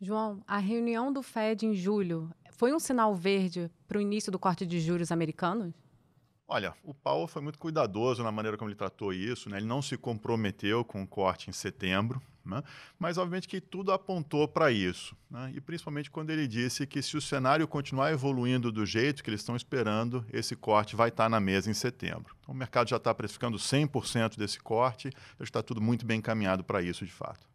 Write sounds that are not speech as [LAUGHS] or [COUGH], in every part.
João, a reunião do Fed em julho foi um sinal verde para o início do corte de juros americanos? Olha, o Powell foi muito cuidadoso na maneira como ele tratou isso, né? ele não se comprometeu com o corte em setembro, né? mas obviamente que tudo apontou para isso. Né? E principalmente quando ele disse que se o cenário continuar evoluindo do jeito que eles estão esperando, esse corte vai estar tá na mesa em setembro. Então, o mercado já está precificando 100% desse corte, já está tudo muito bem encaminhado para isso de fato.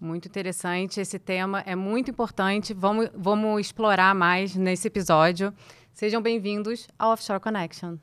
Muito interessante esse tema, é muito importante. Vamos, vamos explorar mais nesse episódio. Sejam bem-vindos ao Offshore Connection.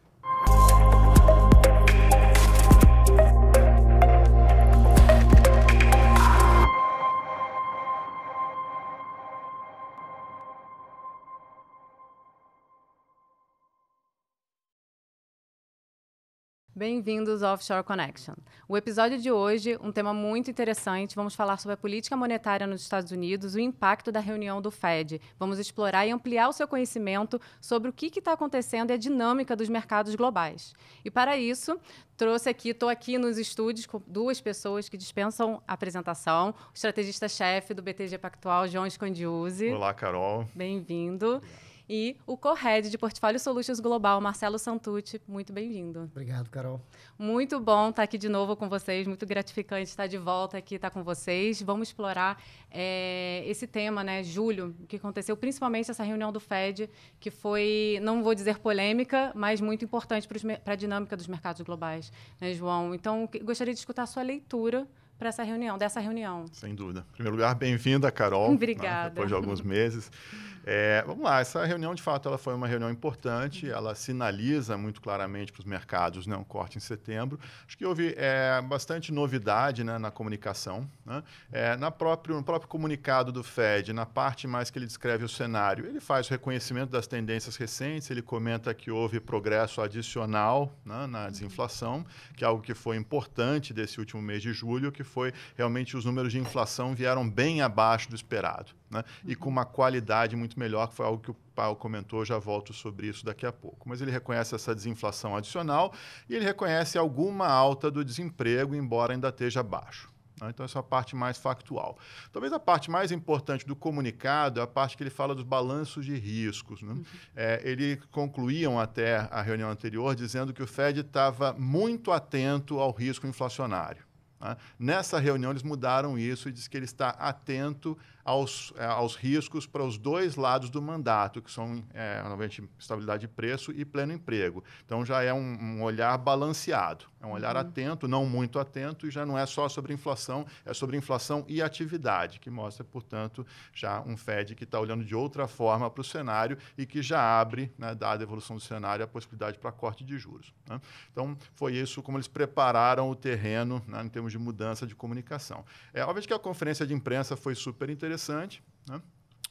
Bem-vindos ao Offshore Connection. O episódio de hoje, um tema muito interessante, vamos falar sobre a política monetária nos Estados Unidos, o impacto da reunião do Fed. Vamos explorar e ampliar o seu conhecimento sobre o que está acontecendo e a dinâmica dos mercados globais. E para isso, trouxe aqui, estou aqui nos estúdios com duas pessoas que dispensam a apresentação. O estrategista-chefe do BTG Pactual, João Escondiuzzi. Olá, Carol. Bem-vindo e o co-head de Portfólio Solutions Global, Marcelo Santucci. Muito bem-vindo. Obrigado, Carol. Muito bom estar aqui de novo com vocês, muito gratificante estar de volta aqui, estar com vocês. Vamos explorar é, esse tema, né, julho, o que aconteceu, principalmente essa reunião do FED, que foi, não vou dizer polêmica, mas muito importante para a dinâmica dos mercados globais, né, João? Então, gostaria de escutar a sua leitura para essa reunião, dessa reunião. Sem dúvida. Em primeiro lugar, bem-vinda, Carol. Né, Obrigada. Né, depois de alguns meses. [LAUGHS] É, vamos lá, essa reunião de fato ela foi uma reunião importante, ela sinaliza muito claramente para os mercados né, um corte em setembro. Acho que houve é, bastante novidade né, na comunicação. Né? É, na próprio, no próprio comunicado do Fed, na parte mais que ele descreve o cenário, ele faz o reconhecimento das tendências recentes, ele comenta que houve progresso adicional né, na desinflação, que é algo que foi importante desse último mês de julho, que foi realmente os números de inflação vieram bem abaixo do esperado né, e com uma qualidade muito muito melhor, que foi algo que o Paulo comentou, já volto sobre isso daqui a pouco. Mas ele reconhece essa desinflação adicional e ele reconhece alguma alta do desemprego, embora ainda esteja baixo. Né? Então, essa é a parte mais factual. Talvez a parte mais importante do comunicado é a parte que ele fala dos balanços de riscos. Né? Uhum. É, ele concluíam até a reunião anterior dizendo que o Fed estava muito atento ao risco inflacionário. Né? Nessa reunião, eles mudaram isso e diz que ele está atento aos, eh, aos riscos para os dois lados do mandato, que são, é, novamente, estabilidade de preço e pleno emprego. Então, já é um, um olhar balanceado, é um olhar uhum. atento, não muito atento, e já não é só sobre inflação, é sobre inflação e atividade, que mostra, portanto, já um Fed que está olhando de outra forma para o cenário e que já abre, né, dada a evolução do cenário, a possibilidade para corte de juros. Né? Então, foi isso como eles prepararam o terreno né, em termos de mudança de comunicação. É, obviamente que a conferência de imprensa foi super interessante, interessante. Né?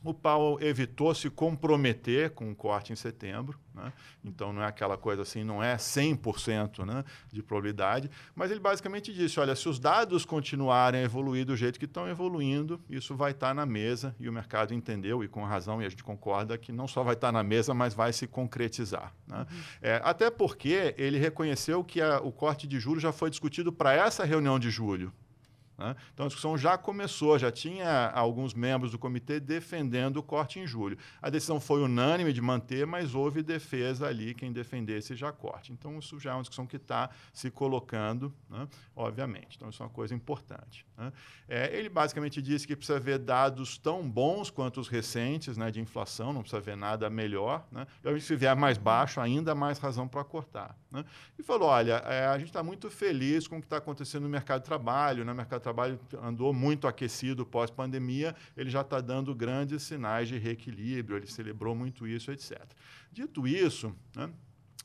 O Powell evitou se comprometer com o corte em setembro, né? então não é aquela coisa assim, não é 100% né, de probabilidade, mas ele basicamente disse, olha, se os dados continuarem a evoluir do jeito que estão evoluindo, isso vai estar tá na mesa, e o mercado entendeu, e com razão, e a gente concorda, que não só vai estar tá na mesa, mas vai se concretizar. Né? Uhum. É, até porque ele reconheceu que a, o corte de juros já foi discutido para essa reunião de julho, né? Então a discussão já começou, já tinha alguns membros do comitê defendendo o corte em julho. A decisão foi unânime de manter, mas houve defesa ali, quem defendesse já corte. Então isso já é uma discussão que está se colocando, né? obviamente. Então isso é uma coisa importante. Né? É, ele basicamente disse que precisa ver dados tão bons quanto os recentes né, de inflação, não precisa ver nada melhor. Né? E se vier mais baixo, ainda mais razão para cortar. Né? E falou: olha, é, a gente está muito feliz com o que está acontecendo no mercado de trabalho, no né? mercado trabalho andou muito aquecido pós-pandemia, ele já está dando grandes sinais de reequilíbrio, ele celebrou muito isso, etc. Dito isso, né,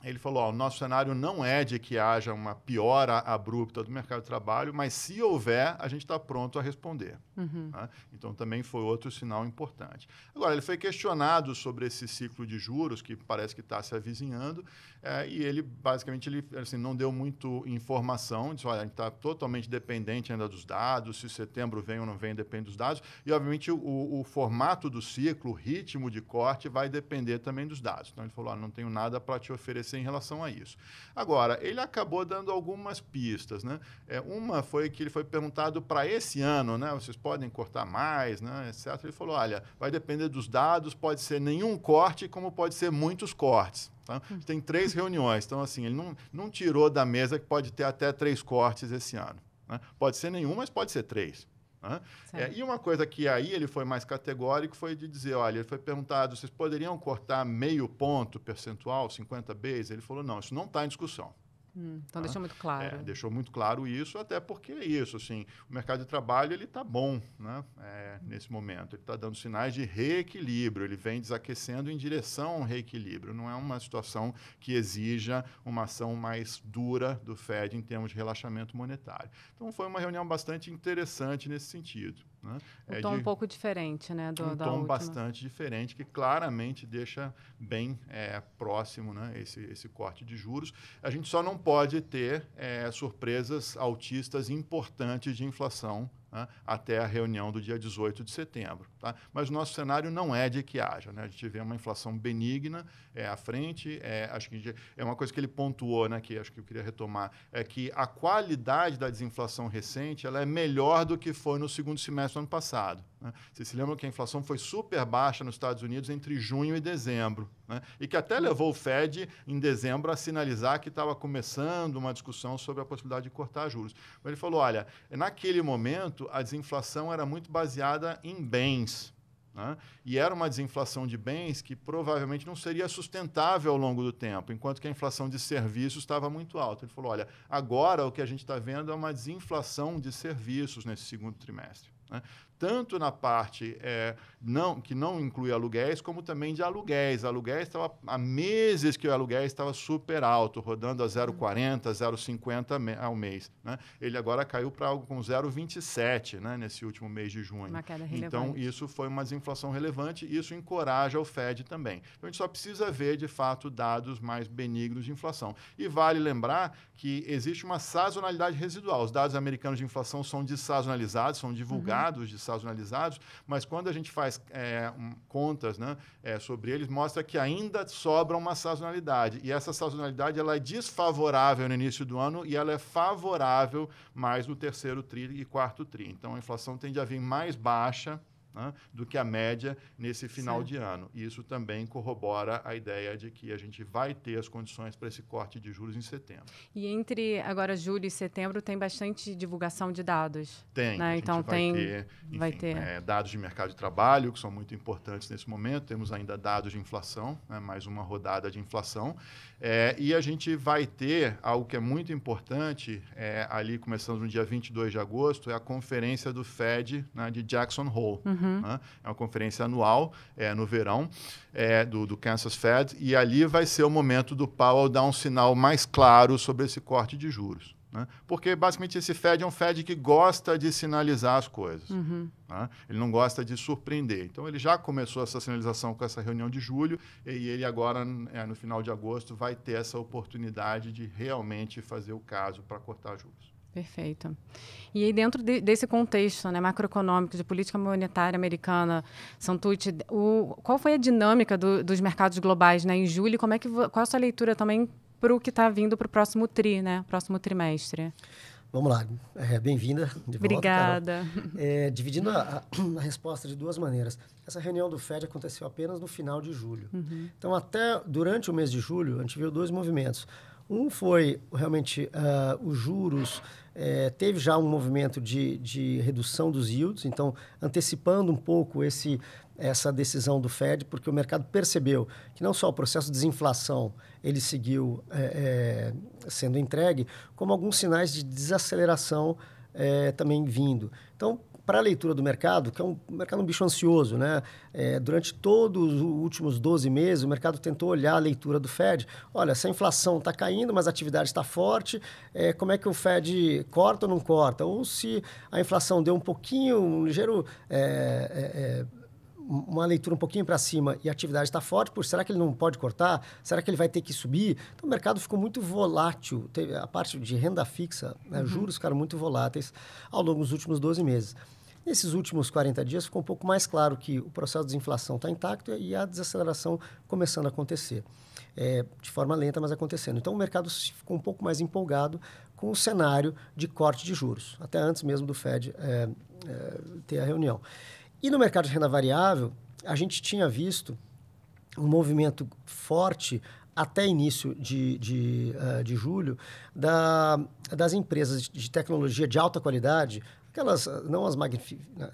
ele falou: ó, o nosso cenário não é de que haja uma piora abrupta do mercado de trabalho, mas se houver, a gente está pronto a responder. Uhum. Né? Então também foi outro sinal importante. Agora, ele foi questionado sobre esse ciclo de juros que parece que está se avizinhando, é, e ele basicamente ele, assim, não deu muito informação, disse: olha, a gente está totalmente dependente ainda dos dados, se setembro vem ou não vem, depende dos dados, e obviamente o, o formato do ciclo, o ritmo de corte vai depender também dos dados. Então ele falou: ó, não tenho nada para te oferecer acontecer em relação a isso. Agora, ele acabou dando algumas pistas. Né? É, uma foi que ele foi perguntado para esse ano, né? vocês podem cortar mais, né? etc. Ele falou, olha, vai depender dos dados, pode ser nenhum corte, como pode ser muitos cortes. Tá? Hum. Tem três reuniões, então assim, ele não, não tirou da mesa que pode ter até três cortes esse ano. Né? Pode ser nenhum, mas pode ser três. Né? É, e uma coisa que aí ele foi mais categórico foi de dizer, olha, ele foi perguntado, vocês poderiam cortar meio ponto percentual, 50 Bs? Ele falou, não, isso não está em discussão. Hum, então tá? deixou muito claro. É, deixou muito claro isso, até porque é isso, assim, o mercado de trabalho ele está bom, né? É, nesse momento, ele está dando sinais de reequilíbrio, ele vem desaquecendo em direção ao reequilíbrio. Não é uma situação que exija uma ação mais dura do Fed em termos de relaxamento monetário. Então foi uma reunião bastante interessante nesse sentido. Né? Um é tom de, um pouco diferente, né? Do, um tom última. bastante diferente, que claramente deixa bem é, próximo né, esse, esse corte de juros. A gente só não pode ter é, surpresas altistas importantes de inflação né, até a reunião do dia 18 de setembro. Tá? Mas nosso cenário não é de que haja. Né? A gente vê uma inflação benigna é, à frente. É, acho que é uma coisa que ele pontuou, né, que acho que eu queria retomar, é que a qualidade da desinflação recente ela é melhor do que foi no segundo semestre do ano passado. Né? Vocês se lembram que a inflação foi super baixa nos Estados Unidos entre junho e dezembro, né? e que até levou o Fed, em dezembro, a sinalizar que estava começando uma discussão sobre a possibilidade de cortar juros. Mas ele falou: olha, naquele momento a desinflação era muito baseada em bens. Né? E era uma desinflação de bens que provavelmente não seria sustentável ao longo do tempo, enquanto que a inflação de serviços estava muito alta. Ele falou: olha, agora o que a gente está vendo é uma desinflação de serviços nesse segundo trimestre. Né? tanto na parte é, não, que não inclui aluguéis, como também de aluguéis. Aluguéis estava há meses que o aluguéis estava super alto, rodando a 0,40, uhum. 0,50 ao mês. Né? Ele agora caiu para algo com 0,27 né, nesse último mês de junho. Uma queda então, relevante. Então, isso foi uma desinflação relevante e isso encoraja o Fed também. Então, a gente só precisa ver, de fato, dados mais benignos de inflação. E vale lembrar que existe uma sazonalidade residual. Os dados americanos de inflação são dessazonalizados, são uhum. divulgados uhum. de sazonalizados, mas quando a gente faz é, um, contas né, é, sobre eles, mostra que ainda sobra uma sazonalidade. E essa sazonalidade ela é desfavorável no início do ano e ela é favorável mais no terceiro TRI e quarto TRI. Então, a inflação tende a vir mais baixa né, do que a média nesse final certo. de ano. E isso também corrobora a ideia de que a gente vai ter as condições para esse corte de juros em setembro. E entre agora julho e setembro tem bastante divulgação de dados. Tem. Né? Então vai tem. Ter, enfim, vai ter. É, dados de mercado de trabalho, que são muito importantes nesse momento. Temos ainda dados de inflação, né? mais uma rodada de inflação. É, e a gente vai ter algo que é muito importante, é, ali começando no dia 22 de agosto, é a conferência do FED né, de Jackson Hole. Uhum. Uhum. Né? É uma conferência anual, é, no verão, é, do, do, Kansas Fed, e ali vai ser o momento do Powell dar um sinal mais claro sobre esse corte de juros. Né? Porque, basicamente, esse Fed é um Fed que gosta de sinalizar as coisas. Uhum. Né? Ele não gosta de surpreender. Então, ele já começou essa sinalização com essa reunião de julho, e ele agora, é, no final de agosto, vai ter essa oportunidade de realmente fazer o caso para cortar juros. Perfeito. E aí, dentro de, desse contexto né, macroeconômico, de política monetária americana, Santucci, o, qual foi a dinâmica do, dos mercados globais né, em julho? Como é que, qual a sua leitura também para o que está vindo para o próximo TRI, né, próximo trimestre? Vamos lá, é, bem-vinda de Obrigada. volta. Obrigada. É, dividindo a, a, resposta de duas maneiras. Essa reunião do Fed aconteceu apenas no final de julho. Uhum. Então, até durante o mês de julho, a gente viu dois movimentos. Um foi realmente uh, os juros, eh, teve já um movimento de, de redução dos yields, então antecipando um pouco esse, essa decisão do Fed, porque o mercado percebeu que não só o processo de desinflação ele seguiu eh, eh, sendo entregue, como alguns sinais de desaceleração também vindo. Então, para a leitura do mercado, que é um mercado um bicho ansioso, né? É, durante todos os últimos 12 meses, o mercado tentou olhar a leitura do Fed. Olha, se a inflação está caindo, mas a atividade está forte, é, como é que o Fed corta ou não corta? Ou se a inflação deu um pouquinho, um ligeiro é, é, é, uma leitura um pouquinho para cima e a atividade está forte, por será que ele não pode cortar? Será que ele vai ter que subir? Então o mercado ficou muito volátil. Teve a parte de renda fixa, né? uhum. juros ficaram muito voláteis ao longo dos últimos 12 meses. Nesses últimos 40 dias ficou um pouco mais claro que o processo de inflação está intacto e a desaceleração começando a acontecer. É, de forma lenta, mas acontecendo. Então, o mercado ficou um pouco mais empolgado com o cenário de corte de juros, até antes mesmo do Fed é, é, ter a reunião. E no mercado de renda variável, a gente tinha visto um movimento forte até início de, de, é, de julho da, das empresas de tecnologia de alta qualidade aquelas, ah, não as né,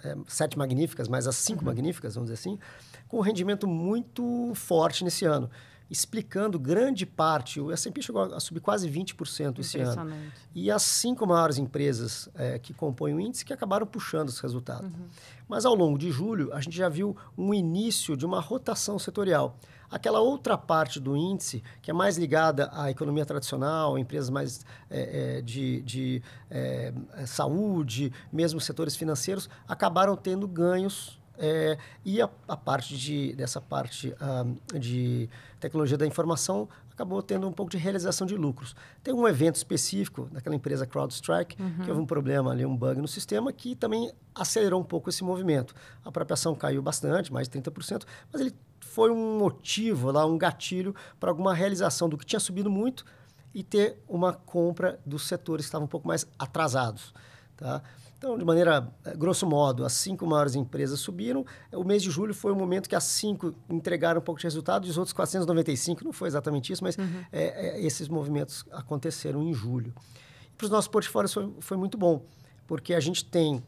é, sete magníficas, mas as cinco uhum. magníficas, vamos dizer assim, com um rendimento muito forte nesse ano, explicando grande parte, o S&P chegou a subir quase 20% esse ano. E as cinco maiores empresas é, que compõem o índice que acabaram puxando esse resultado. Uhum. Mas ao longo de julho, a gente já viu um início de uma rotação setorial. Aquela outra parte do índice, que é mais ligada à economia tradicional, empresas mais é, é de, de é, é, saúde, mesmo setores financeiros, acabaram tendo ganhos é, e a, a, parte de, dessa parte ah, de tecnologia da informação acabou tendo um pouco de realização de lucros. Tem um evento específico daquela empresa CrowdStrike, uhum. que houve um problema ali, um bug no sistema, que também acelerou um pouco esse movimento. A própria ação caiu bastante, mais de 30%, mas ele foi um motivo lá, um gatilho para alguma realização do que tinha subido muito e ter uma compra dos setores que estavam um pouco mais atrasados, tá? Então, de maneira eh, grosso modo, as cinco maiores empresas subiram. O mês de julho foi o momento que as cinco entregaram um pouco de resultado, e os outros 495 não foi exatamente isso, mas uhum. é, é, esses movimentos aconteceram em julho. Para os nossos portfólios foi, foi, muito bom, porque a gente tem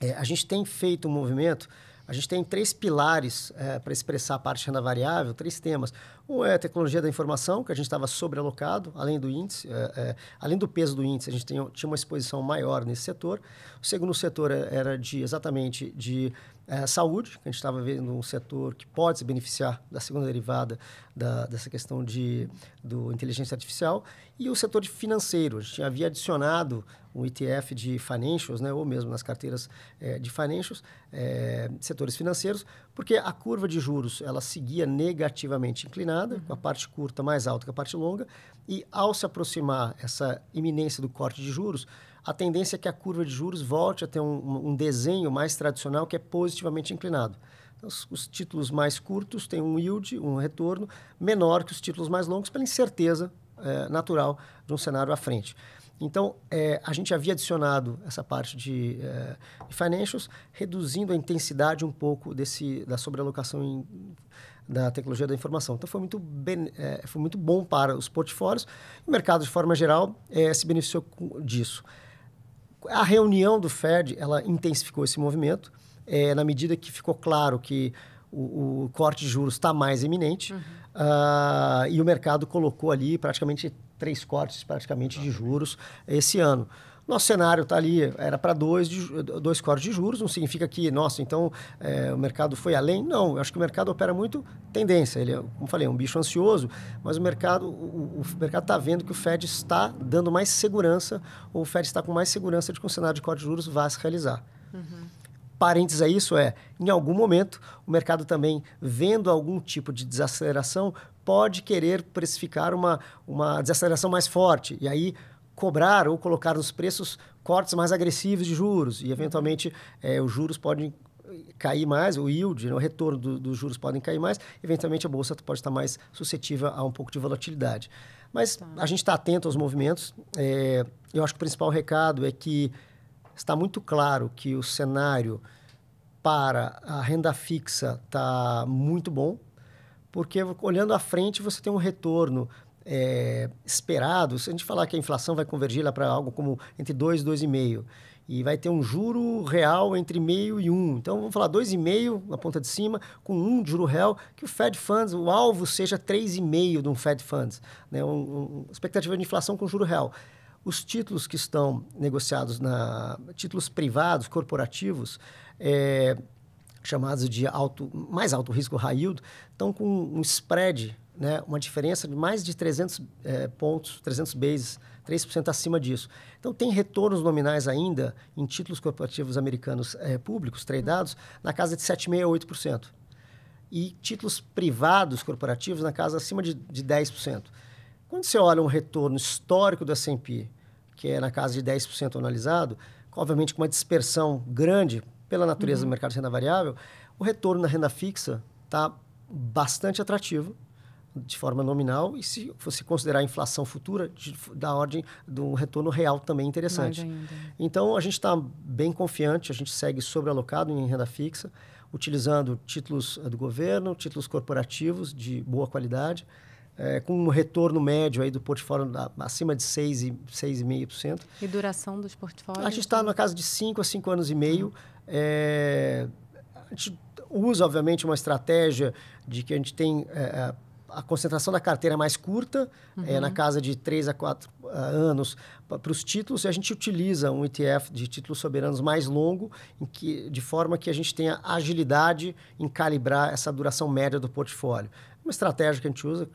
é, a gente tem feito um movimento a gente tem três pilares é, eh, para expressar a parte de renda variável, três temas. Um é a tecnologia da informação, que a gente estava sobrealocado, além do índice, é, é, além do peso do índice, a gente tinha, tinha uma exposição maior nesse setor. O segundo setor é, era de exatamente de é, saúde, que a gente estava vendo um setor que pode se beneficiar da segunda derivada da, dessa questão de do inteligência artificial. E o setor de financeiro, a gente havia adicionado um ETF de financials, né, ou mesmo nas carteiras é, de financials, é, setores financeiros, porque a curva de juros ela seguia negativamente inclinada, uhum. com a uhum. parte curta mais alta que a parte longa, e ao se aproximar essa iminência do corte de juros, a tendência é que a curva de juros volte a ter um, um desenho mais tradicional que é positivamente inclinado. Então, os, os títulos mais curtos têm um yield, um retorno menor que os títulos mais longos pela incerteza é, natural de um cenário à frente. Então, é, a gente havia adicionado essa parte de, é, de, financials, reduzindo a intensidade um pouco desse, da sobrealocação em, da tecnologia da informação. Então, foi muito, ben, é, foi muito bom para os portfólios. O mercado, de forma geral, é, se beneficiou disso. A reunião do Fed ela intensificou esse movimento, é, na medida que ficou claro que o, o corte de juros está mais iminente uhum. uh, e o mercado colocou ali praticamente três cortes praticamente de juros esse ano. Nosso cenário está ali, era para dois, dois cortes de juros, não significa que, nossa, então é, o mercado foi além. Não, eu acho que o mercado opera muito tendência. Ele, é, como falei, é um bicho ansioso, mas o mercado o, o mercado está vendo que o Fed está dando mais segurança, ou o Fed está com mais segurança de que um cenário de corte de juros vá se realizar. Uhum parênteses a isso é, em algum momento, o mercado também, vendo algum tipo de desaceleração, pode querer precificar uma, uma desaceleração mais forte. E aí cobrar ou colocar nos preços cortes mais agressivos de juros e eventualmente é, os juros podem cair mais, o yield, né, o retorno do, dos juros podem cair mais, eventualmente a bolsa pode estar mais suscetível a um pouco de volatilidade. Mas tá. a gente está atento aos movimentos. É, eu acho que o principal recado é que está muito claro que o cenário para a renda fixa está muito bom porque olhando à frente você tem um retorno é, esperado. Se a gente falar que a inflação vai convergir lá para algo como entre 2 e 2,5, e vai ter um juro real entre meio e 1. Um. Então, vamos falar 2,5 na ponta de cima, com um juro real, que o Fed Funds, o alvo seja 3,5 de um Fed Funds, né? Um, um, expectativa de inflação com juro real. Os títulos que estão negociados na títulos privados, corporativos, é, chamados de alto, mais alto risco high yield, estão com um spread, né, uma diferença de mais de 300 é, eh, pontos, 300 bases, 3% acima disso. Então, tem retornos nominais ainda em títulos corporativos americanos é, públicos, tradeados, na casa de 7,6% a 8%. E títulos privados corporativos na casa acima de, de 10%. Quando você olha um retorno histórico do S&P, que é na casa de 10% analisado, obviamente com uma dispersão grande pela natureza uhum. do mercado de renda variável, o retorno na renda fixa está bastante atrativo de forma nominal e se você considerar a inflação futura de, da ordem do retorno real também é interessante. Né? Então a gente está bem confiante, a gente segue sobrealocado em renda fixa, utilizando títulos eh, do governo, títulos corporativos de boa qualidade, é, com um retorno médio aí do portfólio acima de 6,5%. E, e duração dos portfólios? A gente está na casa de 5 a 5 anos e meio. Tá. É, a gente usa, obviamente, uma estratégia de que a gente tem é, é a concentração da carteira é mais curta, é, uhum. é, na casa de 3 a 4 uh, anos, para os títulos, e a gente utiliza um ETF de títulos soberanos mais longo, que, de forma que a gente tenha agilidade em calibrar essa duração média do portfólio. Uma estratégia que a gente usa,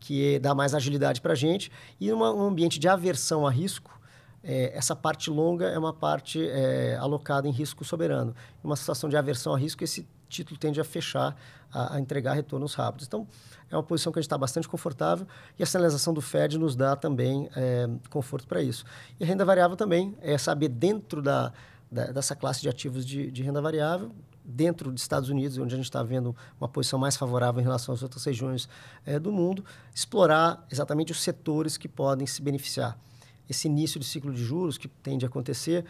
que dá mais agilidade para a gente, e uma, um ambiente de aversão a risco, é, essa parte longa é uma parte é, alocada em risco soberano. Em uma situação de aversão a risco, esse título tende a fechar, a, a entregar retornos rápidos. Então, é uma posição que a gente está bastante confortável e a sinalização do Fed nos dá também é, conforto para isso. E renda variável também é saber dentro da, da dessa classe de ativos de, de renda variável, dentro dos Estados Unidos, onde a gente está vendo uma posição mais favorável em relação às outras regiões é, do mundo, explorar exatamente os setores que podem se beneficiar esse início de ciclo de juros que tende a acontecer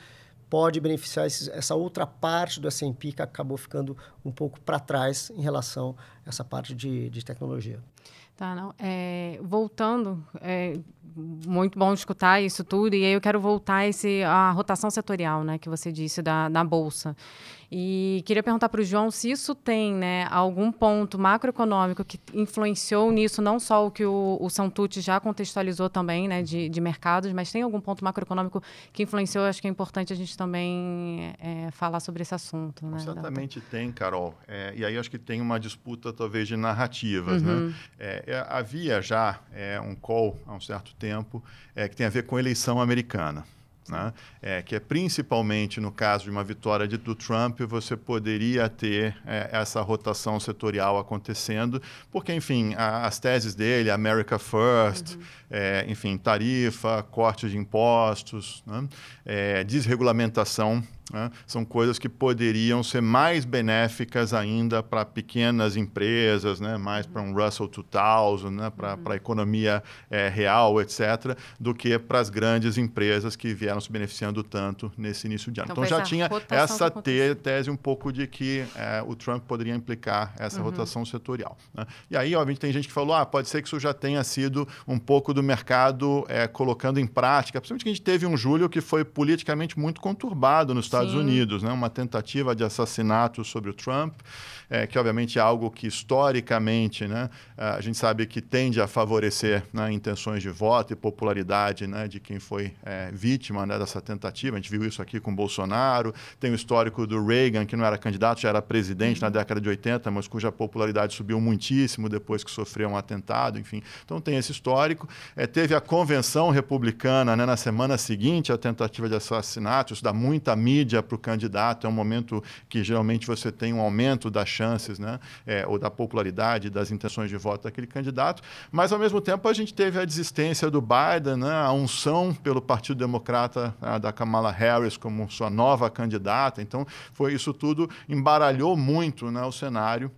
pode beneficiar esses, essa outra parte do S&P que acabou ficando um pouco para trás em relação a essa parte de, de tecnologia. Tá, não. É, voltando, é muito bom escutar isso tudo, e aí eu quero voltar esse, a rotação setorial, né, que você disse da, da Bolsa. E queria perguntar para o João se isso tem né, algum ponto macroeconômico que influenciou nisso, não só o que o, o Santucci já contextualizou também né, de, de mercados, mas tem algum ponto macroeconômico que influenciou? Acho que é importante a gente também é, falar sobre esse assunto. Né, Certamente tem, Carol. É, e aí acho que tem uma disputa, talvez, de narrativas. Né? Uhum. Né? É, havia já é, um call há um certo tempo é, que tem a ver com eleição americana. Né? É, que é principalmente no caso de uma vitória de, do Trump, você poderia ter é, essa rotação setorial acontecendo, porque, enfim, a, as teses dele, America First, uhum. é, enfim, tarifa, corte de impostos, né? É, desregulamentação né? São coisas que poderiam ser mais benéficas ainda para pequenas empresas, né? mais para um Russell 2000, né? para uhum. a economia é, real, etc., do que para as grandes empresas que vieram se beneficiando tanto nesse início de ano. Então, então já tinha essa te tese um pouco de que é, o Trump poderia implicar essa uhum. rotação setorial. Né? E aí, obviamente, tem gente que falou: ah, pode ser que isso já tenha sido um pouco do mercado é, colocando em prática, principalmente que a gente teve um julho que foi politicamente muito conturbado nos Estados Sim. Unidos, né? uma tentativa de assassinato sobre o Trump é, que obviamente é algo que historicamente né, a gente sabe que tende a favorecer né, intenções de voto e popularidade né, de quem foi é, vítima né, dessa tentativa. A gente viu isso aqui com Bolsonaro, tem o histórico do Reagan, que não era candidato, já era presidente na uhum. década de 80, mas cuja popularidade subiu muitíssimo depois que sofreu um atentado, enfim. Então tem esse histórico. É, teve a convenção republicana né, na semana seguinte à tentativa de assassinato, isso dá muita mídia para o candidato, é um momento que geralmente você tem um aumento da chance chances, né? É, ou da popularidade, das intenções de voto daquele candidato. Mas, ao mesmo tempo, a gente teve a desistência do Biden, né? a unção pelo Partido Democrata né? da Kamala Harris como sua nova candidata. Então, foi isso tudo embaralhou muito né? o cenário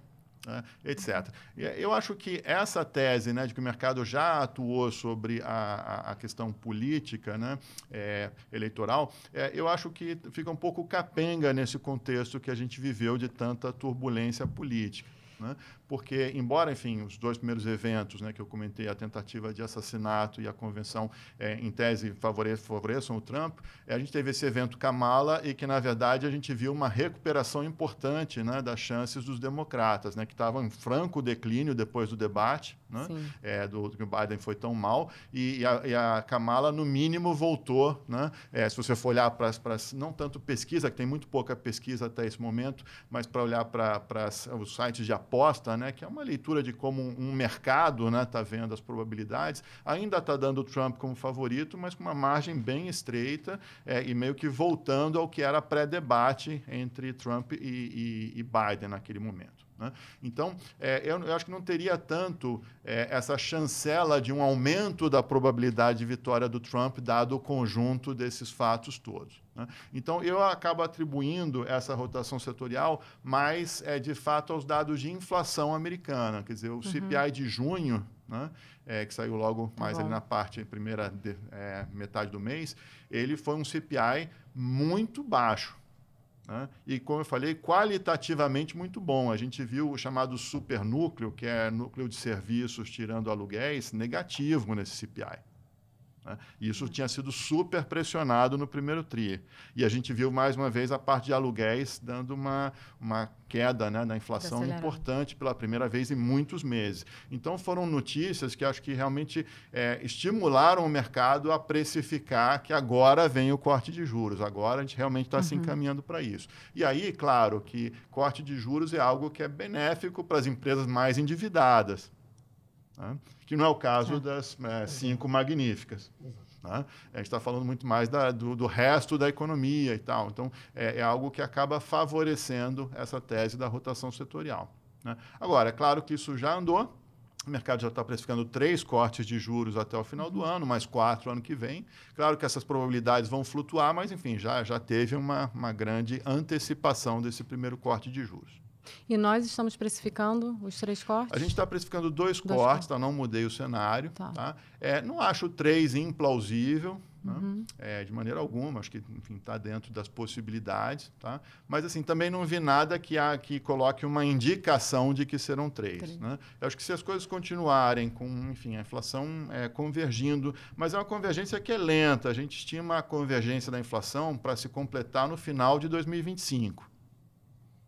né, etc. É, eu acho que essa tese né, de que o mercado já atuou sobre a, a questão política né, é, eleitoral, é, eu acho que fica um pouco capenga nesse contexto que a gente viveu de tanta turbulência política. Né? porque, embora, enfim, os dois primeiros eventos né, que eu comentei, a tentativa de assassinato e a convenção, é, em tese, favore favoreçam o Trump, é, a gente teve esse evento Kamala e que, na verdade, a gente viu uma recuperação importante né, das chances dos democratas, né, que estavam em franco declínio depois do debate, né, é, do que o Biden foi tão mal, e, e, a, e, a, Kamala, no mínimo, voltou. Né, se você for olhar para não tanto pesquisa, que tem muito pouca pesquisa até esse momento, mas para olhar para os sites de aposta, né, que é uma leitura de como um mercado está né, tá vendo as probabilidades, ainda está dando o Trump como favorito, mas com uma margem bem estreita é, e meio que voltando ao que era pré-debate entre Trump e, e, e Biden naquele momento. Né? Então, é, eu, eu, acho que não teria tanto é, essa chancela de um aumento da probabilidade de vitória do Trump, dado o conjunto desses fatos todos. Né? Então, eu acabo atribuindo essa rotação setorial mais, é, de fato, aos dados de inflação americana. Quer dizer, o uhum. CPI de junho, né? É, que saiu logo tá mais ali na parte primeira de, é, metade do mês, ele foi um CPI muito baixo. Né? E, como eu falei, qualitativamente muito bom. A gente viu o chamado supernúcleo, que é núcleo de serviços tirando aluguéis, negativo nesse CPI. Né? isso tinha sido super pressionado no primeiro TRI. E a gente viu, mais uma vez, a parte de aluguéis dando uma, uma queda né, na inflação importante pela primeira vez em muitos meses. Então, foram notícias que acho que realmente é, estimularam o mercado a precificar que agora vem o corte de juros, agora a gente realmente está uhum. se encaminhando para isso. E aí, claro, que corte de juros é algo que é benéfico para as empresas mais endividadas né? que não é o caso tá. das é, tá. cinco magníficas. Né? A gente está falando muito mais da, do, do, resto da economia e tal. Então, é, é, algo que acaba favorecendo essa tese da rotação setorial. Né? Agora, é claro que isso já andou. O mercado já está precificando três cortes de juros até o final do uhum. ano, mais quatro ano que vem. Claro que essas probabilidades vão flutuar, mas, enfim, já, já teve uma, uma grande antecipação desse primeiro corte de juros. E nós estamos precificando os três cortes? A gente está precificando dois, dois cortes, cortes, tá? não mudei o cenário. Tá. tá? É, não acho três implausível. Né? Uhum. É, de maneira alguma, acho que está dentro das possibilidades. Tá? Mas assim, também não vi nada que, há, que coloque uma indicação de que serão três. três. Né? acho que se as coisas continuarem com enfim, a inflação é, convergindo, mas é uma convergência que é lenta. A gente estima a convergência da inflação para se completar no final de 2025.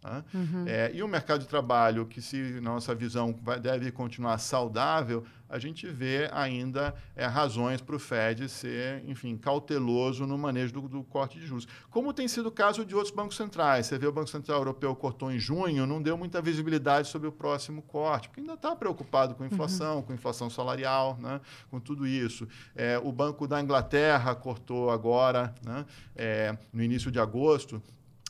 Tá? Uhum. É, e o mercado de trabalho, que se nossa visão vai, deve continuar saudável, a gente vê ainda é, razões para o Fed ser, enfim, cauteloso no manejo do, do, corte de juros. Como tem sido o caso de outros bancos centrais. Você vê o Banco Central Europeu cortou em junho, não deu muita visibilidade sobre o próximo corte, porque ainda está preocupado com uhum. inflação, uhum. com inflação salarial, né? com tudo isso. É, o Banco da Inglaterra cortou agora, né? É, no início de agosto,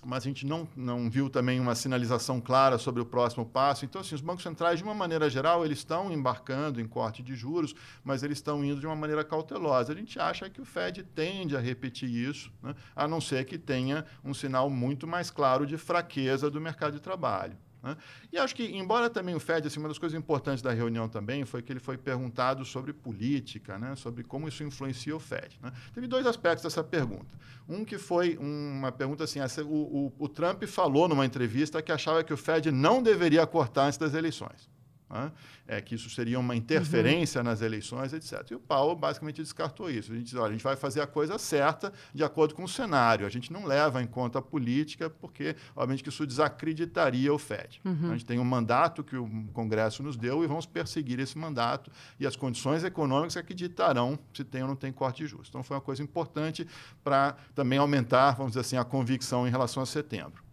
mas a gente não, não viu também uma sinalização clara sobre o próximo passo. Então, assim, os bancos centrais, de uma maneira geral, eles estão embarcando em corte de juros, mas eles estão indo de uma maneira cautelosa. A gente acha que o Fed tende a repetir isso, né? a não ser que tenha um sinal muito mais claro de fraqueza do mercado de trabalho. Né? E acho que, embora também o Fed, assim, uma das coisas importantes da reunião também foi que ele foi perguntado sobre política, né? sobre como isso influencia o Fed. Né? Teve dois aspectos dessa pergunta. Um que foi uma pergunta assim, essa, o, o, o Trump falou numa entrevista que achava que o Fed não deveria cortar antes das eleições né? é, que isso seria uma interferência uhum. nas eleições, etc. E o Paulo basicamente descartou isso. A gente diz, olha, a gente vai fazer a coisa certa de acordo com o cenário. A gente não leva em conta a política, porque, obviamente, que isso desacreditaria o FED. Uhum. A gente tem um mandato que o Congresso nos deu e vamos perseguir esse mandato e as condições econômicas é que ditarão se tem ou não tem corte justo. Então, foi uma coisa importante para também aumentar, vamos dizer assim, a convicção em relação a setembro.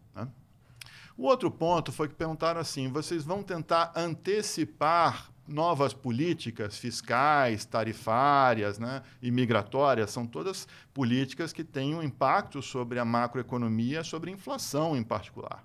O outro ponto foi que perguntaram assim: vocês vão tentar antecipar novas políticas fiscais, tarifárias né, e migratórias, são todas políticas que têm um impacto sobre a macroeconomia, sobre a inflação em particular.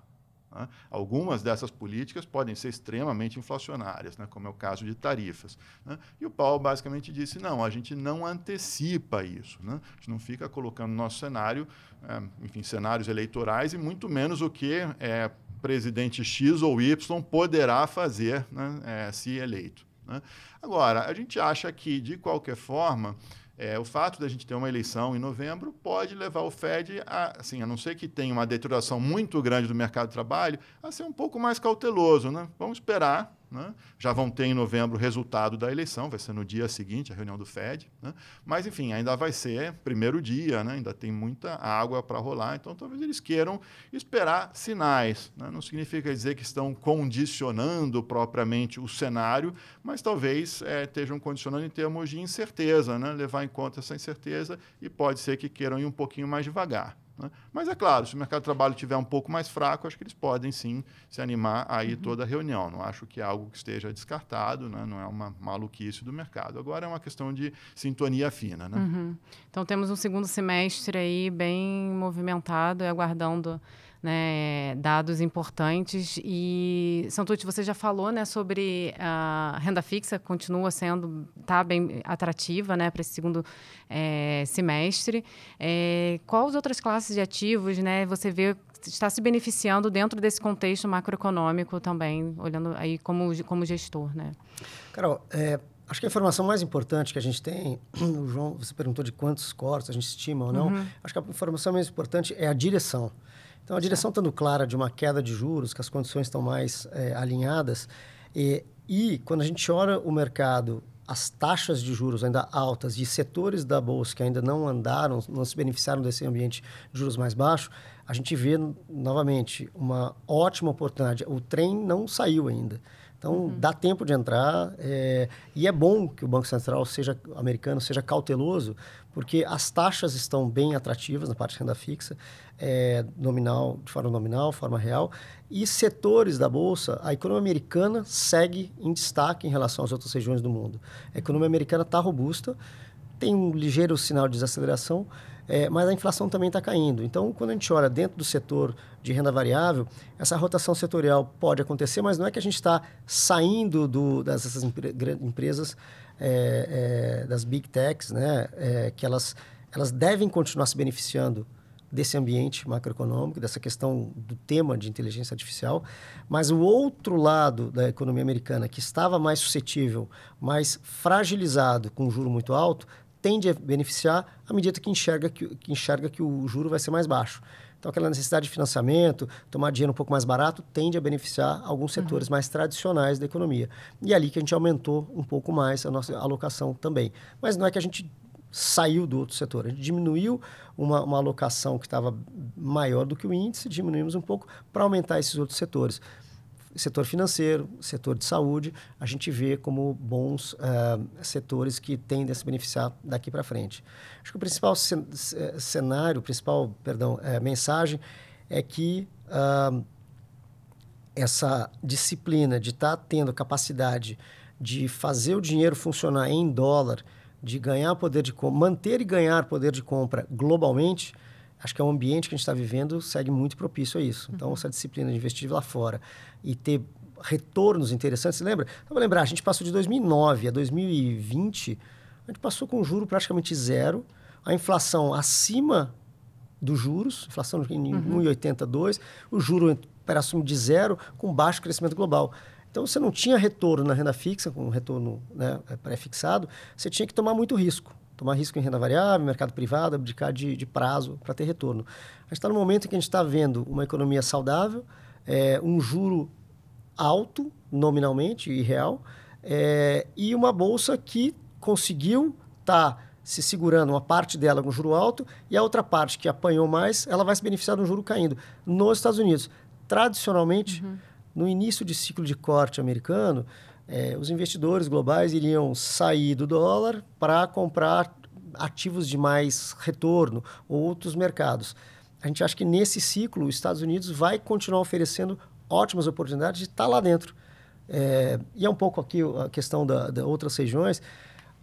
Né? Algumas dessas políticas podem ser extremamente inflacionárias, né, como é o caso de tarifas. Né? E o Paulo basicamente disse: não, a gente não antecipa isso. Né? A gente não fica colocando no nosso cenário, é, enfim, cenários eleitorais e muito menos o que é, presidente X ou Y poderá fazer né, é, se eleito. Né? Agora, a gente acha que, de qualquer forma, é, o fato da gente ter uma eleição em novembro pode levar o Fed, a, assim, a não ser que tenha uma deterioração muito grande do mercado de trabalho, a ser um pouco mais cauteloso. Né? Vamos esperar né? Já vão ter em novembro o resultado da eleição, vai ser no dia seguinte, a reunião do FED. Né? Mas, enfim, ainda vai ser primeiro dia, né? ainda tem muita água para rolar, então talvez eles queiram esperar sinais. Né? Não significa dizer que estão condicionando propriamente o cenário, mas talvez é, estejam condicionando em termos de incerteza, né? levar em conta essa incerteza e pode ser que queiram ir um pouquinho mais devagar. Né? Mas é claro, se o mercado de trabalho estiver um pouco mais fraco, acho que eles podem sim se animar a ir uhum. toda a reunião. Não acho que é algo que esteja descartado, né? não é uma maluquice do mercado. Agora é uma questão de sintonia fina. Né? Uhum. Então temos um segundo semestre aí bem movimentado e é aguardando né, dados importantes. E, Santucci, você já falou né, sobre a renda fixa, continua sendo tá bem atrativa né, para esse segundo é, semestre. É, quais outras classes de ativos né, você vê está se beneficiando dentro desse contexto macroeconômico também, olhando aí como, como gestor? Né? Carol, é, Acho que a informação mais importante que a gente tem, [CLEARS THROAT] o João, você perguntou de quantos cortes a gente estima ou não. Uhum. Acho que a informação mais importante é a direção. Então, a tá. direção estando clara de uma queda de juros, que as condições estão mais é, alinhadas, e, e quando a gente olha o mercado, as taxas de juros ainda altas e setores da bolsa que ainda não andaram, não se beneficiaram desse ambiente de juros mais baixo, a gente vê novamente uma ótima oportunidade. O trem não saiu ainda. Então, uhum. dá tempo de entrar. É, e é bom que o Banco Central seja americano seja cauteloso, porque as taxas estão bem atrativas na parte de renda fixa, é, nominal, de forma nominal, forma real. E setores da Bolsa, a economia americana segue em destaque em relação às outras regiões do mundo. A economia americana está robusta, tem um ligeiro sinal de desaceleração, é, mas a inflação também está caindo. Então, quando a gente olha dentro do setor de renda variável, essa rotação setorial pode acontecer, mas não é que a gente está saindo do, dessas empresas, é, é, das big techs, né, é, que elas, elas devem continuar se beneficiando desse ambiente macroeconômico, dessa questão do tema de inteligência artificial, mas o outro lado da economia americana que estava mais suscetível, mais fragilizado com um juro muito alto, tende a beneficiar à medida que enxerga que, que enxerga que o juro vai ser mais baixo. Então, aquela necessidade de financiamento, tomar dinheiro um pouco mais barato, tende a beneficiar alguns setores uhum. mais tradicionais da economia. E é ali que a gente aumentou um pouco mais a nossa alocação também. Mas não é que a gente saiu do outro setor. A gente diminuiu uma, uma alocação que estava maior do que o índice, diminuímos um pouco para aumentar esses outros setores setor financeiro, setor de saúde, a gente vê como bons uh, setores que tendem a se beneficiar daqui para frente. Acho que o principal cenário, principal, perdão, eh, mensagem é que uh, essa disciplina de estar tá tendo capacidade de fazer o dinheiro funcionar em dólar, de ganhar poder de manter e ganhar poder de compra globalmente, acho que é o ambiente que a gente está vivendo segue muito propício a isso. Então, uhum. essa disciplina de investir lá fora e ter retornos interessantes, lembra? Eu vou lembrar, a gente passou de 2009 a 2020, a gente passou com juro praticamente zero, a inflação acima dos juros, inflação em uhum. 1,82, o juro para suma de zero com baixo crescimento global. Então, você não tinha retorno na renda fixa, com retorno né, pré-fixado, você tinha que tomar muito risco tomar risco em renda variável, mercado privado, abdicar de, de prazo para ter retorno. A gente está no momento em que a gente está vendo uma economia saudável, é, um juro alto, nominalmente e real, é, e uma bolsa que conseguiu estar tá se segurando uma parte dela com juro alto e a outra parte que apanhou mais, ela vai se beneficiar de um juro caindo. Nos Estados Unidos, tradicionalmente, uhum. no início de ciclo de corte americano, é, os investidores globais iriam sair do dólar para comprar ativos de mais retorno ou outros mercados. A gente acha que nesse ciclo os Estados Unidos vai continuar oferecendo ótimas oportunidades de estar tá lá dentro. É, e é um pouco aqui a questão da, da outras regiões.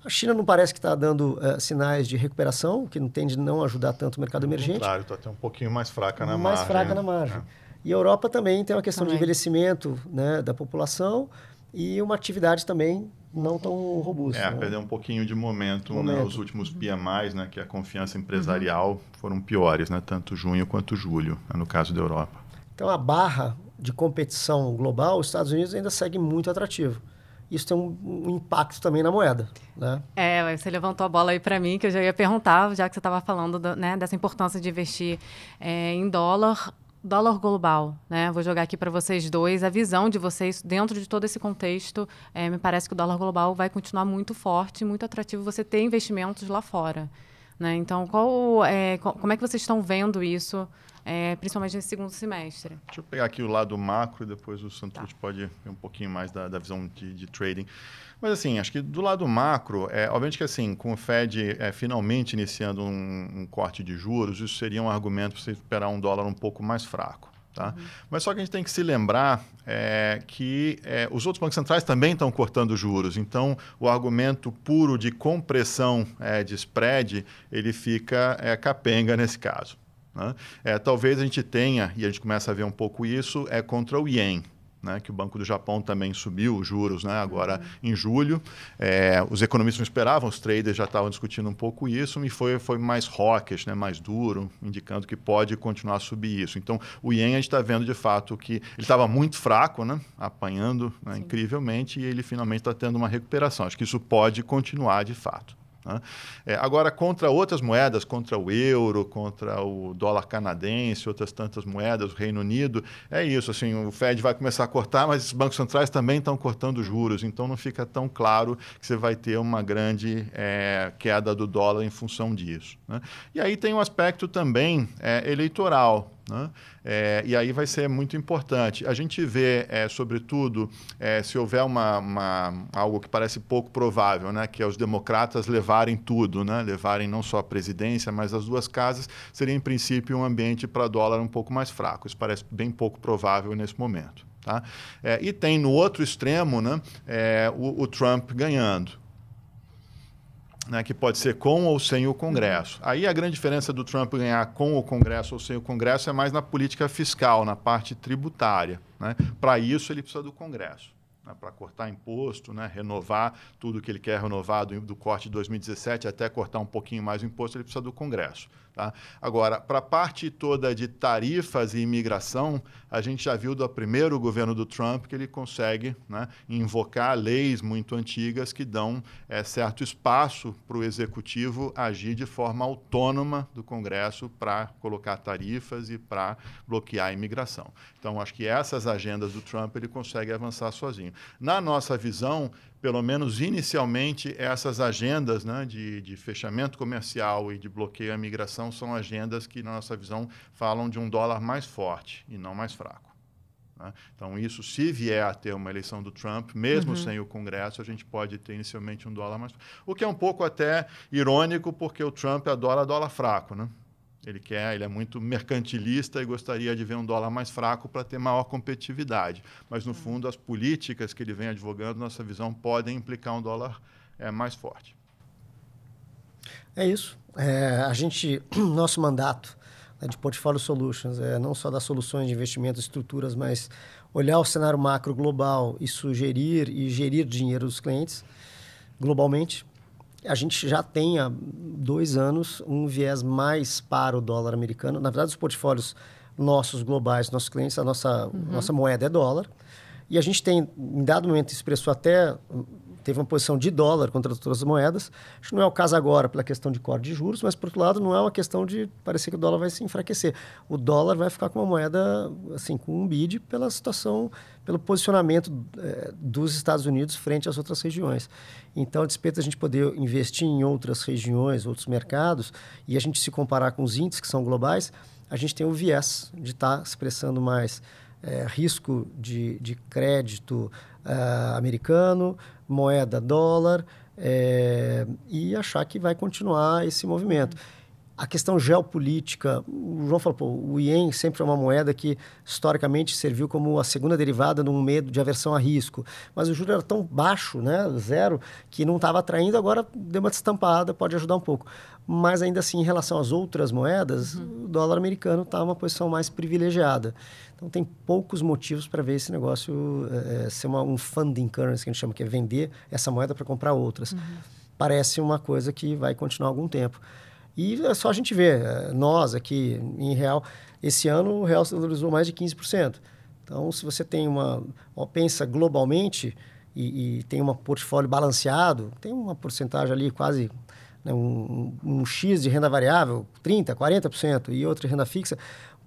A China não parece que está dando uh, sinais de recuperação, que não tende a não ajudar tanto o mercado emergente. Claro, está até um pouquinho mais fraca na mais margem. Mais fraca na né? margem. É. E a Europa também tem uma questão também. de envelhecimento né, da população e uma atividade também não tão robusta. É, né? perdeu um pouquinho de momento, né? momento. Né? Os últimos PMIs, né, que é a confiança empresarial, uhum. foram piores, né? Tanto junho quanto julho, né? no caso da Europa. Então, a barra de competição global, os Estados Unidos ainda segue muito atrativo isso tem um, um, impacto também na moeda, né? É, você levantou a bola aí para mim, que eu já ia perguntar, já que você estava falando do, né, dessa importância de investir é, em dólar dólar global, né? Vou jogar aqui para vocês dois a visão de vocês dentro de todo esse contexto. É, me parece que o dólar global vai continuar muito forte, muito atrativo. Você ter investimentos lá fora. Né? Então, qual, é, como é que vocês estão vendo isso, é, principalmente nesse segundo semestre? Deixa eu pegar aqui o lado macro e depois o Santucci tá. pode ver um pouquinho mais da, da visão de, de, trading. Mas, assim, acho que do lado macro, é, obviamente que, assim, com o Fed é, finalmente iniciando um, um corte de juros, isso seria um argumento para você esperar um dólar um pouco mais fraco. Tá? Uhum. Mas só que a gente tem que se lembrar é, que é, os outros bancos centrais também estão cortando juros. Então, o argumento puro de compressão é, de spread ele fica é, capenga nesse caso. Né? É, talvez a gente tenha, e a gente começa a ver um pouco isso, é contra o yen né, que o Banco do Japão também subiu os juros né, agora uhum. em julho. É, os economistas não esperavam, os traders já estavam discutindo um pouco isso, e foi, foi mais hawkish, né, mais duro, indicando que pode continuar a subir isso. Então, o Yen a gente está vendo de fato que ele estava muito fraco, né, apanhando né, incrivelmente, e ele finalmente está tendo uma recuperação. Acho que isso pode continuar de fato. Né? É, agora, contra outras moedas, contra o euro, contra o dólar canadense, outras tantas moedas, o Reino Unido, é isso. Assim, o Fed vai começar a cortar, mas os bancos centrais também estão cortando juros, então não fica tão claro que você vai ter uma grande é, queda do dólar em função disso. Né? E aí tem um aspecto também é, eleitoral. Né? É, e aí vai ser muito importante. A gente vê, é, sobretudo, é, se houver uma, uma, algo que parece pouco provável, né? que é os democratas levarem tudo, né? levarem não só a presidência, mas as duas casas, seria em princípio um ambiente para dólar um pouco mais fraco. Isso parece bem pouco provável nesse momento. Tá? É, e tem no outro extremo né, é, o, o Trump ganhando né, que pode ser com ou sem o Congresso. Uhum. Aí a grande diferença do Trump ganhar com o Congresso ou sem o Congresso é mais na política fiscal, na parte tributária. Né? Para isso, ele precisa do Congresso. Né, para cortar imposto, né, renovar tudo que ele quer renovar do, do corte de 2017 até cortar um pouquinho mais o imposto, ele precisa do Congresso. Tá? Agora, para a parte toda de tarifas e imigração, a gente já viu do primeiro governo do Trump que ele consegue né, invocar leis muito antigas que dão é, certo espaço para o executivo agir de forma autônoma do Congresso para colocar tarifas e para bloquear a imigração. Então, acho que essas agendas do Trump ele consegue avançar sozinho. Na nossa visão, pelo menos inicialmente, essas agendas né, de, de, fechamento comercial e de bloqueio à migração são agendas que, na nossa visão, falam de um dólar mais forte e não mais fraco. Né? Então, isso, se vier a ter uma eleição do Trump, mesmo uhum. sem o Congresso, a gente pode ter inicialmente um dólar mais O que é um pouco até irônico, porque o Trump adora dólar fraco, né? Ele quer, ele é muito mercantilista e gostaria de ver um dólar mais fraco para ter maior competitividade. Mas no hum. fundo, as políticas que ele vem advogando, nossa visão, podem implicar um dólar é, mais forte. É isso. É, a gente, [CLEARS THROAT] nosso mandato né, de Portfolio Solutions é não só dar soluções de investimento, estruturas, mas olhar o cenário macro global e sugerir e gerir dinheiro dos clientes globalmente a gente já tem há dois anos um viés mais para o dólar americano. Na verdade, os portfólios nossos globais, nossos clientes, a nossa, uhum. nossa moeda é dólar. E a gente tem, em dado momento, expressou até. Teve uma posição de dólar contra outras moedas. Acho que não é o caso agora pela questão de corte de juros, mas, por outro lado, não é uma questão de parecer que o dólar vai se enfraquecer. O dólar vai ficar com uma moeda, assim, com um bid pela situação pelo posicionamento eh, dos Estados Unidos frente às outras regiões. Então, a despeito da gente poder investir em outras regiões, outros mercados, e a gente se comparar com os índices que são globais, a gente tem o viés de estar tá expressando mais eh, risco de, de crédito eh, americano, moeda dólar, e achar que vai continuar esse movimento. A questão geopolítica, o João falou, pô, o ien sempre foi é uma moeda que historicamente serviu como a segunda derivada de um medo de aversão a risco, mas o juro era tão baixo, né, zero, que não estava atraindo, agora deu uma destampada, pode ajudar um pouco. Mas ainda assim, em relação às outras moedas, uhum. o dólar americano está uma posição mais privilegiada. Então tem poucos motivos para ver esse negócio é, ser uma, um funding currency, que a gente chama, que é vender essa moeda para comprar outras. Uhum. Parece uma coisa que vai continuar algum tempo. E é só a gente ver, é, nós aqui em real, esse ano o real se valorizou mais de 15%. Então, se você tem uma, uma pensa globalmente e, e tem um portfólio balanceado, tem uma porcentagem ali quase né, um, um, X de renda variável, 30%, 40%, e outra renda fixa,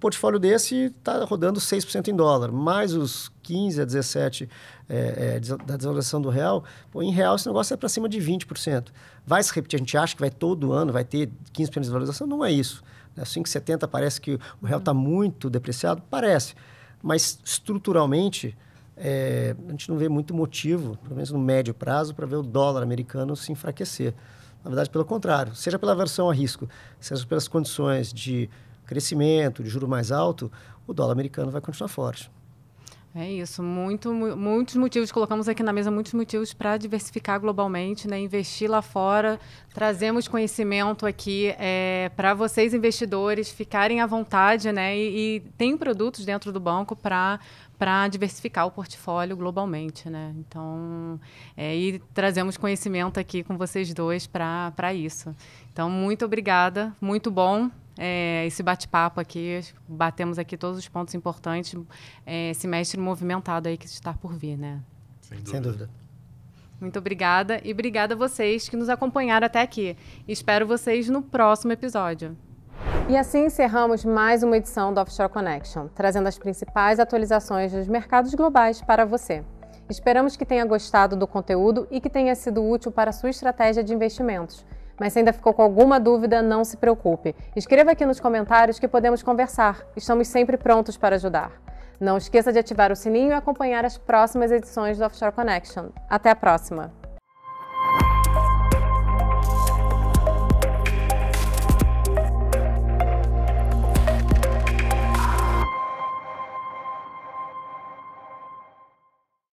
portfólio desse está rodando 6% em dólar, mais os 15 a 17 é, é, da desvalorização do real, pô, em real esse negócio é para cima de 20%. Vai se repetir, a gente acha que vai todo ano, vai ter 15% de desvalorização, não é isso. Né? 5,70 parece que o real está muito depreciado, parece, mas estruturalmente... É, a gente não vê muito motivo, pelo menos no médio prazo, para ver o dólar americano se enfraquecer. Na verdade, pelo contrário, seja pela versão a risco, seja pelas condições de crescimento, de juro mais alto, o dólar americano vai continuar forte. É isso, muito, muitos motivos, colocamos aqui na mesa muitos motivos para diversificar globalmente, né? investir lá fora, trazemos conhecimento aqui é, para vocês investidores ficarem à vontade né? e, e tem produtos dentro do banco para para diversificar o portfólio globalmente, né? Então, é, e trazemos conhecimento aqui com vocês dois para isso. Então, muito obrigada, muito bom é, esse bate-papo aqui. Batemos aqui todos os pontos importantes. É, esse mestre movimentado aí que está por vir, né? Sem dúvida. Sem dúvida. Muito obrigada e obrigada a vocês que nos acompanharam até aqui. Espero vocês no próximo episódio. E assim encerramos mais uma edição do Offshore Connection, trazendo as principais atualizações dos mercados globais para você. Esperamos que tenha gostado do conteúdo e que tenha sido útil para a sua estratégia de investimentos. Mas se ainda ficou com alguma dúvida, não se preocupe. Escreva aqui nos comentários que podemos conversar. Estamos sempre prontos para ajudar. Não esqueça de ativar o sininho e acompanhar as próximas edições do Offshore Connection. Até a próxima!